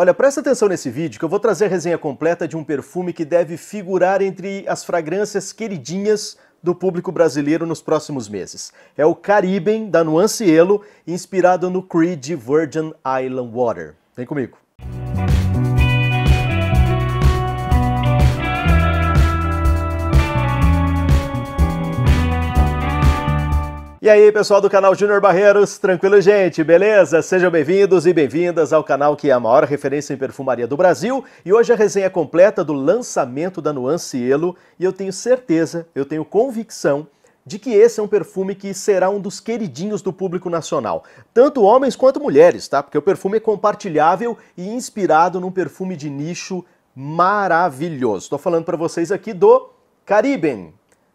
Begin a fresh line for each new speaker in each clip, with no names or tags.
Olha, presta atenção nesse vídeo que eu vou trazer a resenha completa de um perfume que deve figurar entre as fragrâncias queridinhas do público brasileiro nos próximos meses. É o Cariben, da Nuancielo, inspirado no Creed Virgin Island Water. Vem comigo. E aí, pessoal do canal Júnior Barreiros, tranquilo, gente? Beleza? Sejam bem-vindos e bem-vindas ao canal que é a maior referência em perfumaria do Brasil. E hoje a resenha completa do lançamento da Nuance Elo, e eu tenho certeza, eu tenho convicção de que esse é um perfume que será um dos queridinhos do público nacional, tanto homens quanto mulheres, tá? Porque o perfume é compartilhável e inspirado num perfume de nicho maravilhoso. Estou falando para vocês aqui do Cariben,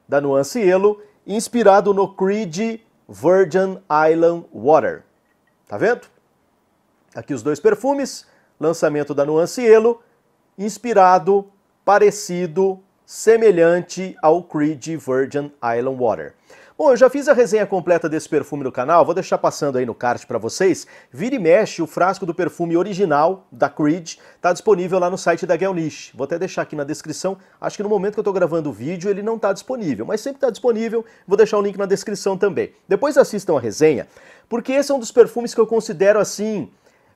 da Nuance Elo, inspirado no Creed Virgin Island Water. Tá vendo? Aqui os dois perfumes, lançamento da Nuancielo, inspirado, parecido, semelhante ao Creed Virgin Island Water. Bom, eu já fiz a resenha completa desse perfume no canal, vou deixar passando aí no card para vocês. Vira e mexe, o frasco do perfume original da Creed está disponível lá no site da Gelnish. Vou até deixar aqui na descrição, acho que no momento que eu estou gravando o vídeo ele não está disponível, mas sempre está disponível, vou deixar o link na descrição também. Depois assistam a resenha, porque esse é um dos perfumes que eu considero assim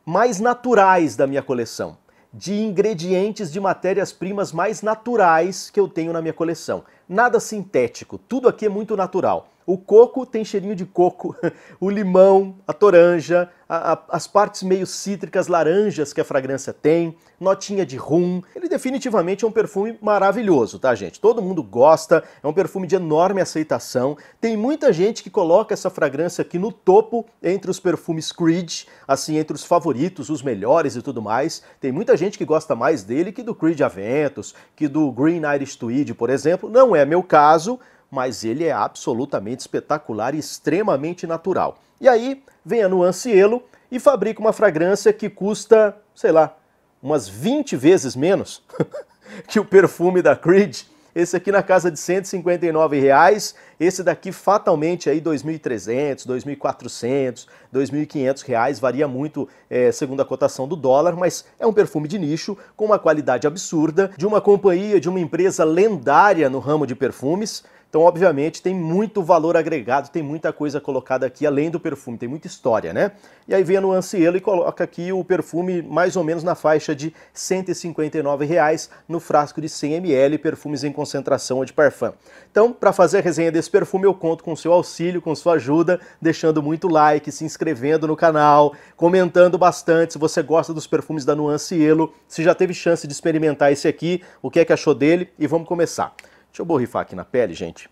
mais naturais da minha coleção de ingredientes de matérias-primas mais naturais que eu tenho na minha coleção. Nada sintético, tudo aqui é muito natural. O coco tem cheirinho de coco, o limão, a toranja, a, a, as partes meio cítricas, laranjas que a fragrância tem, notinha de rum. Ele definitivamente é um perfume maravilhoso, tá, gente? Todo mundo gosta, é um perfume de enorme aceitação. Tem muita gente que coloca essa fragrância aqui no topo entre os perfumes Creed, assim, entre os favoritos, os melhores e tudo mais. Tem muita gente que gosta mais dele que do Creed Aventus, que do Green Irish Tweed, por exemplo. Não é meu caso, mas ele é absolutamente espetacular e extremamente natural. E aí vem a Nuancielo e fabrica uma fragrância que custa, sei lá, umas 20 vezes menos que o perfume da Creed esse aqui na casa de 159 reais, esse daqui fatalmente aí 2.300, 2.400, 2.500 reais, varia muito é, segundo a cotação do dólar, mas é um perfume de nicho com uma qualidade absurda, de uma companhia, de uma empresa lendária no ramo de perfumes, então, obviamente, tem muito valor agregado, tem muita coisa colocada aqui além do perfume, tem muita história, né? E aí vem a Nuancielo e coloca aqui o perfume mais ou menos na faixa de R$ 159 reais no frasco de 100 ml, perfumes em concentração ou de parfum. Então, para fazer a resenha desse perfume, eu conto com seu auxílio, com sua ajuda, deixando muito like, se inscrevendo no canal, comentando bastante se você gosta dos perfumes da Nuancielo, se já teve chance de experimentar esse aqui, o que é que achou dele e vamos começar. Deixa eu borrifar aqui na pele, gente.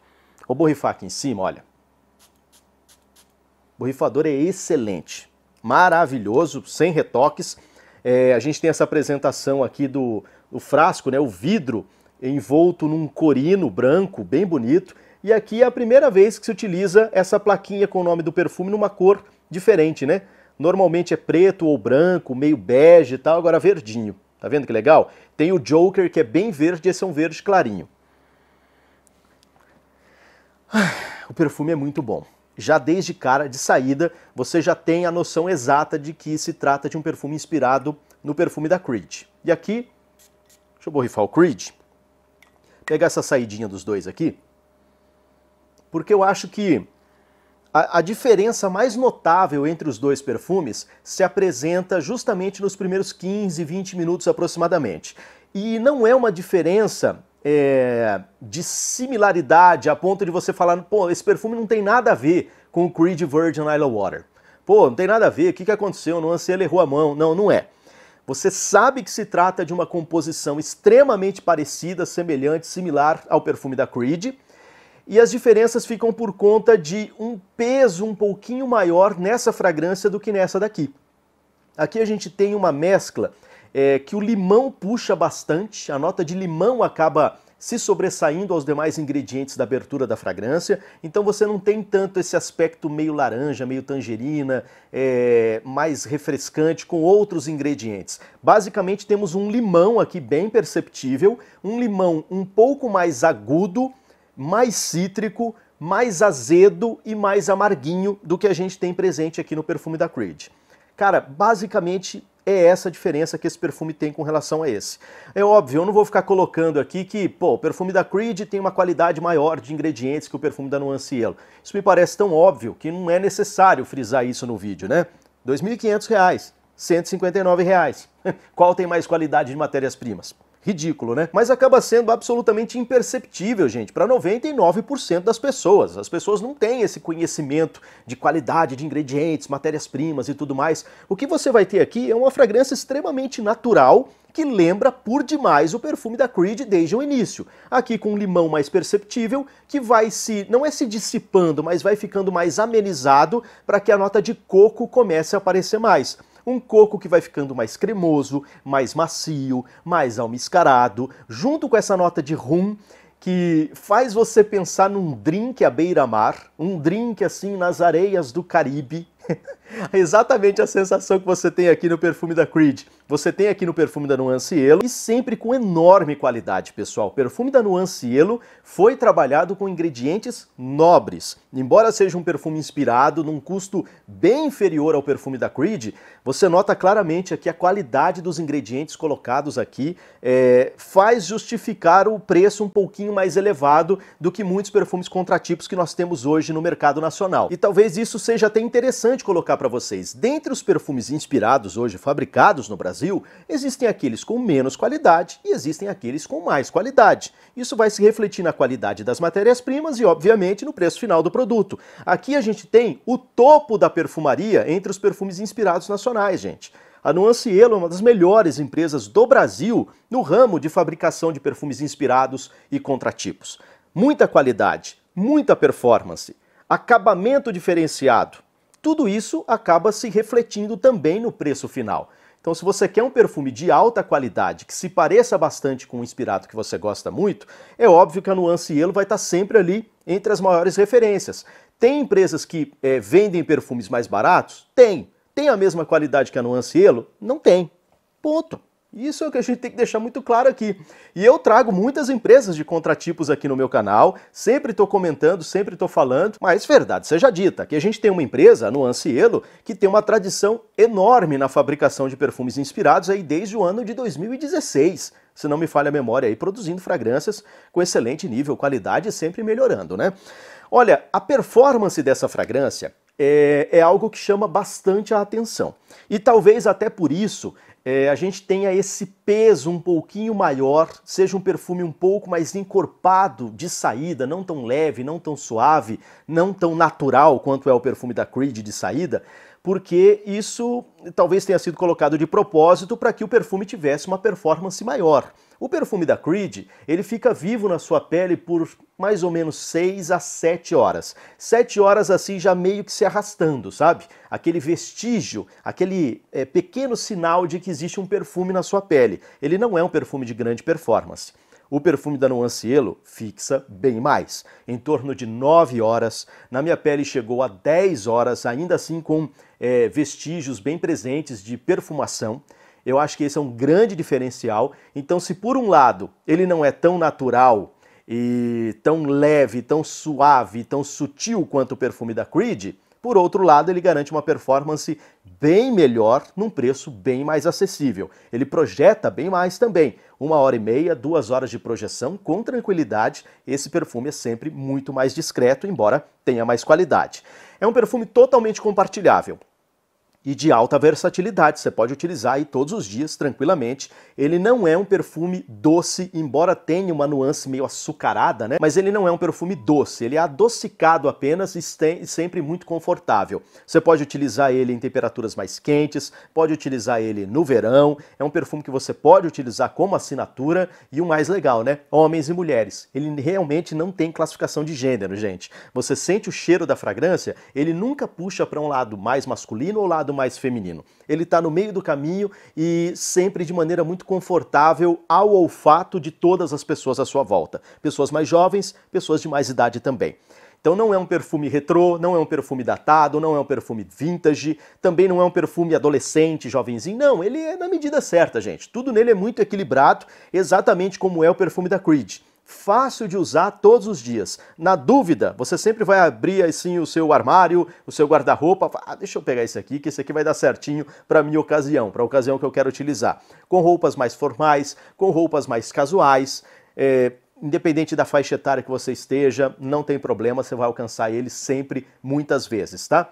Vou borrifar aqui em cima, olha. O borrifador é excelente, maravilhoso, sem retoques. É, a gente tem essa apresentação aqui do, do frasco, né, o vidro envolto num corino branco, bem bonito. E aqui é a primeira vez que se utiliza essa plaquinha com o nome do perfume numa cor diferente, né? Normalmente é preto ou branco, meio bege e tal, agora verdinho. Tá vendo que legal? Tem o Joker, que é bem verde, esse é um verde clarinho. O perfume é muito bom. Já desde cara, de saída, você já tem a noção exata de que se trata de um perfume inspirado no perfume da Creed. E aqui, deixa eu borrifar o Creed, pegar essa saidinha dos dois aqui, porque eu acho que a, a, diferença mais notável entre os dois perfumes se apresenta justamente nos primeiros 15, 20 minutos aproximadamente. E não é uma diferença é, de similaridade a ponto de você falar, pô, esse perfume não tem nada a ver com o Creed Virgin Isle Water. Pô, não tem nada a ver, o que, que aconteceu? Não sei, ele errou a mão. Não, não é. Você sabe que se trata de uma composição extremamente parecida, semelhante, similar ao perfume da Creed, e as diferenças ficam por conta de um peso um pouquinho maior nessa fragrância do que nessa daqui. Aqui a gente tem uma mescla é, que o limão puxa bastante, a nota de limão acaba se sobressaindo aos demais ingredientes da abertura da fragrância, então você não tem tanto esse aspecto meio laranja, meio tangerina, é, mais refrescante com outros ingredientes. Basicamente temos um limão aqui bem perceptível, um limão um pouco mais agudo, mais cítrico, mais azedo e mais amarguinho do que a gente tem presente aqui no perfume da Creed. Cara, basicamente é essa a diferença que esse perfume tem com relação a esse. É óbvio, eu não vou ficar colocando aqui que, pô, o perfume da Creed tem uma qualidade maior de ingredientes que o perfume da Nuancielo. Isso me parece tão óbvio que não é necessário frisar isso no vídeo, né? R$ 2.500, R$ 159. Reais. Qual tem mais qualidade de matérias-primas? ridículo, né? Mas acaba sendo absolutamente imperceptível, gente, para 99% das pessoas. As pessoas não têm esse conhecimento de qualidade de ingredientes, matérias-primas e tudo mais. O que você vai ter aqui é uma fragrância extremamente natural, que lembra por demais o perfume da Creed desde o início. Aqui com um limão mais perceptível, que vai se, não é se dissipando, mas vai ficando mais amenizado para que a nota de coco comece a aparecer mais. Um coco que vai ficando mais cremoso, mais macio, mais almiscarado, junto com essa nota de rum que faz você pensar num drink à beira-mar, um drink assim nas areias do Caribe. Exatamente a sensação que você tem aqui no perfume da Creed. Você tem aqui no perfume da Nuance Elo e sempre com enorme qualidade, pessoal. O perfume da Nuance Elo foi trabalhado com ingredientes nobres. Embora seja um perfume inspirado num custo bem inferior ao perfume da Creed, você nota claramente aqui a qualidade dos ingredientes colocados aqui é, faz justificar o preço um pouquinho mais elevado do que muitos perfumes contratipos que nós temos hoje no mercado nacional. E talvez isso seja até interessante colocar para vocês. Dentre os perfumes inspirados hoje fabricados no Brasil, Brasil, existem aqueles com menos qualidade e existem aqueles com mais qualidade. Isso vai se refletir na qualidade das matérias-primas e, obviamente, no preço final do produto. Aqui a gente tem o topo da perfumaria entre os perfumes inspirados nacionais, gente. A Nuancielo é uma das melhores empresas do Brasil no ramo de fabricação de perfumes inspirados e contratipos. Muita qualidade, muita performance, acabamento diferenciado. Tudo isso acaba se refletindo também no preço final. Então, se você quer um perfume de alta qualidade, que se pareça bastante com um inspirado que você gosta muito, é óbvio que a Nuance Elo vai estar tá sempre ali entre as maiores referências. Tem empresas que é, vendem perfumes mais baratos? Tem. Tem a mesma qualidade que a Nuance Elo? Não tem. Ponto. Isso é o que a gente tem que deixar muito claro aqui. E eu trago muitas empresas de contratipos aqui no meu canal, sempre estou comentando, sempre estou falando, mas verdade seja dita, que a gente tem uma empresa, a Nuancielo, que tem uma tradição enorme na fabricação de perfumes inspirados aí desde o ano de 2016 se não me falha a memória, aí produzindo fragrâncias com excelente nível, qualidade e sempre melhorando, né? Olha, a performance dessa fragrância é, é, algo que chama bastante a atenção. E talvez até por isso é, a gente tenha esse peso um pouquinho maior, seja um perfume um pouco mais encorpado de saída, não tão leve, não tão suave, não tão natural quanto é o perfume da Creed de saída, porque isso talvez tenha sido colocado de propósito para que o perfume tivesse uma performance maior. O perfume da Creed, ele fica vivo na sua pele por mais ou menos 6 a 7 horas. 7 horas assim já meio que se arrastando, sabe? Aquele vestígio, aquele é, pequeno sinal de que existe um perfume na sua pele. Ele não é um perfume de grande performance. O perfume da Nuancielo fixa bem mais. Em torno de 9 horas, na minha pele chegou a 10 horas, ainda assim com é, vestígios bem presentes de perfumação. Eu acho que esse é um grande diferencial. Então, se por um lado ele não é tão natural e tão leve, tão suave, tão sutil quanto o perfume da Creed, por outro lado, ele garante uma performance bem melhor num preço bem mais acessível. Ele projeta bem mais também. Uma hora e meia, duas horas de projeção com tranquilidade. Esse perfume é sempre muito mais discreto, embora tenha mais qualidade. É um perfume totalmente compartilhável e de alta versatilidade. Você pode utilizar aí todos os dias tranquilamente. Ele não é um perfume doce, embora tenha uma nuance meio açucarada, né? Mas ele não é um perfume doce, ele é adocicado apenas e sempre muito confortável. Você pode utilizar ele em temperaturas mais quentes, pode utilizar ele no verão. É um perfume que você pode utilizar como assinatura e o mais legal, né? Homens e mulheres. Ele realmente não tem classificação de gênero, gente. Você sente o cheiro da fragrância, ele nunca puxa para um lado mais masculino ou lado mais feminino. Ele está no meio do caminho e sempre de maneira muito confortável ao olfato de todas as pessoas à sua volta. Pessoas mais jovens, pessoas de mais idade também. Então não é um perfume retrô, não é um perfume datado, não é um perfume vintage, também não é um perfume adolescente, jovenzinho, não, ele é na medida certa, gente. Tudo nele é muito equilibrado, exatamente como é o perfume da Creed fácil de usar todos os dias. Na dúvida, você sempre vai abrir assim o seu armário, o seu guarda-roupa, ah, deixa eu pegar esse aqui, que esse aqui vai dar certinho para minha ocasião, para a ocasião que eu quero utilizar. Com roupas mais formais, com roupas mais casuais, é, independente da faixa etária que você esteja, não tem problema, você vai alcançar ele sempre, muitas vezes, tá?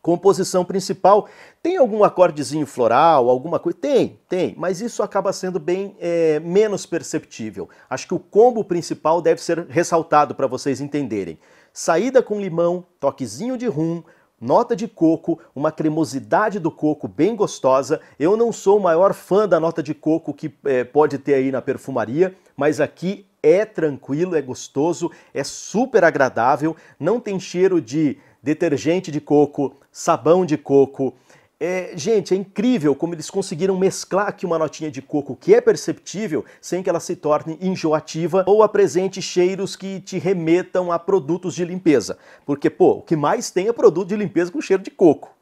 composição principal. Tem algum acordezinho floral, alguma coisa? Tem, tem, mas isso acaba sendo bem é, menos perceptível. Acho que o combo principal deve ser ressaltado para vocês entenderem. Saída com limão, toquezinho de rum, nota de coco, uma cremosidade do coco bem gostosa. Eu não sou o maior fã da nota de coco que é, pode ter aí na perfumaria, mas aqui é tranquilo, é gostoso, é super agradável, não tem cheiro de detergente de coco, sabão de coco. É, gente, é incrível como eles conseguiram mesclar aqui uma notinha de coco que é perceptível sem que ela se torne enjoativa ou apresente cheiros que te remetam a produtos de limpeza. Porque, pô, o que mais tem é produto de limpeza com cheiro de coco.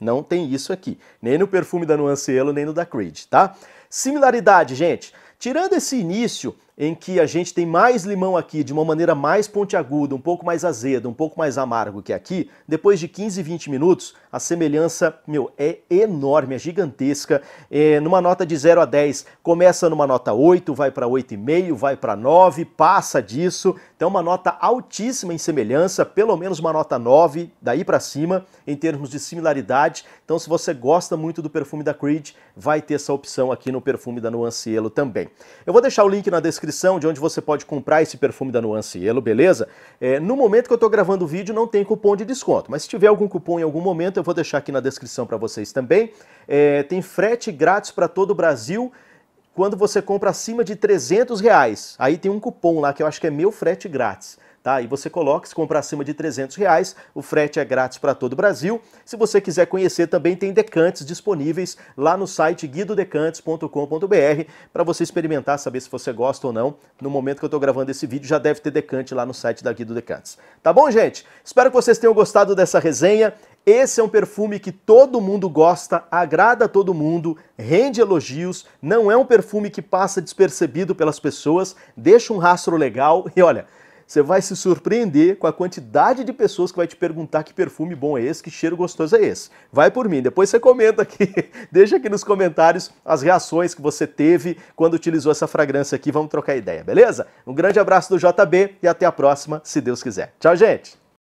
Não tem isso aqui, nem no perfume da Nuancelo, nem no da Creed, tá? Similaridade, gente. Tirando esse início, em que a gente tem mais limão aqui de uma maneira mais pontiaguda, um pouco mais azedo, um pouco mais amargo que aqui, depois de 15, 20 minutos, a semelhança, meu, é enorme, é gigantesca. É, numa nota de 0 a 10, começa numa nota 8, vai para 8,5, vai para 9, passa disso. Então uma nota altíssima em semelhança, pelo menos uma nota 9, daí para cima, em termos de similaridade. Então se você gosta muito do perfume da Creed, vai ter essa opção aqui no perfume da Nuancielo também. Eu vou deixar o link na descrição descrição de onde você pode comprar esse perfume da Nuance ELO, beleza? É, no momento que eu estou gravando o vídeo não tem cupom de desconto, mas se tiver algum cupom em algum momento eu vou deixar aqui na descrição para vocês também. É, tem frete grátis para todo o Brasil quando você compra acima de 300 reais. Aí tem um cupom lá que eu acho que é meu frete grátis. Tá? E você coloca, se comprar acima de 300 reais, o frete é grátis para todo o Brasil. Se você quiser conhecer, também tem decantes disponíveis lá no site guidodecantes.com.br para você experimentar, saber se você gosta ou não. No momento que eu estou gravando esse vídeo, já deve ter decante lá no site da Guido Decantes. Tá bom, gente? Espero que vocês tenham gostado dessa resenha. Esse é um perfume que todo mundo gosta, agrada a todo mundo, rende elogios, não é um perfume que passa despercebido pelas pessoas, deixa um rastro legal e olha, você vai se surpreender com a quantidade de pessoas que vai te perguntar que perfume bom é esse, que cheiro gostoso é esse. Vai por mim, depois você comenta aqui, deixa aqui nos comentários as reações que você teve quando utilizou essa fragrância aqui, vamos trocar ideia, beleza? Um grande abraço do JB e até a próxima, se Deus quiser. Tchau, gente!